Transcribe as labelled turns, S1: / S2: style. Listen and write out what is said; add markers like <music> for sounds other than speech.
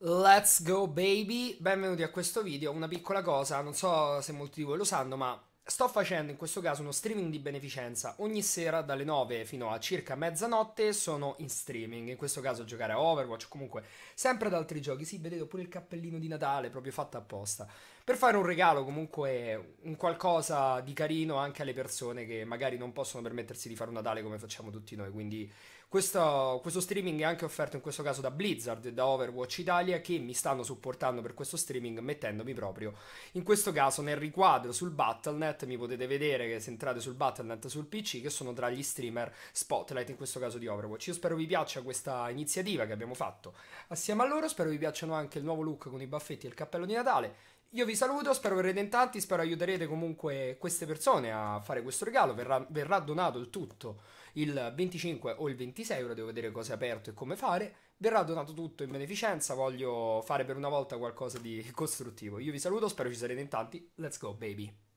S1: Let's go baby, benvenuti a questo video, una piccola cosa, non so se molti di voi lo sanno ma Sto facendo in questo caso uno streaming di beneficenza. Ogni sera dalle 9 fino a circa mezzanotte sono in streaming. In questo caso giocare a Overwatch o comunque sempre ad altri giochi. Sì, vedete pure il cappellino di Natale, proprio fatto apposta. Per fare un regalo, comunque un qualcosa di carino anche alle persone che magari non possono permettersi di fare un Natale come facciamo tutti noi. Quindi questo, questo streaming è anche offerto in questo caso da Blizzard e da Overwatch Italia che mi stanno supportando per questo streaming mettendomi proprio in questo caso nel riquadro sul Battle chat mi potete vedere che se entrate sul Battle.net sul PC che sono tra gli streamer spotlight in questo caso di Overwatch. Io spero vi piaccia questa iniziativa che abbiamo fatto assieme a loro, spero vi piacciono anche il nuovo look con i baffetti e il cappello di Natale. Io vi saluto, spero verrete in tanti, spero aiuterete comunque queste persone a fare questo regalo, verrà, verrà donato il tutto il 25 o il 26 ora devo vedere cosa è aperto e come fare. Verrà donato tutto in beneficenza, voglio fare per una volta qualcosa di <laughs> costruttivo. Io vi saluto, spero ci sarete in tanti. Let's go, baby.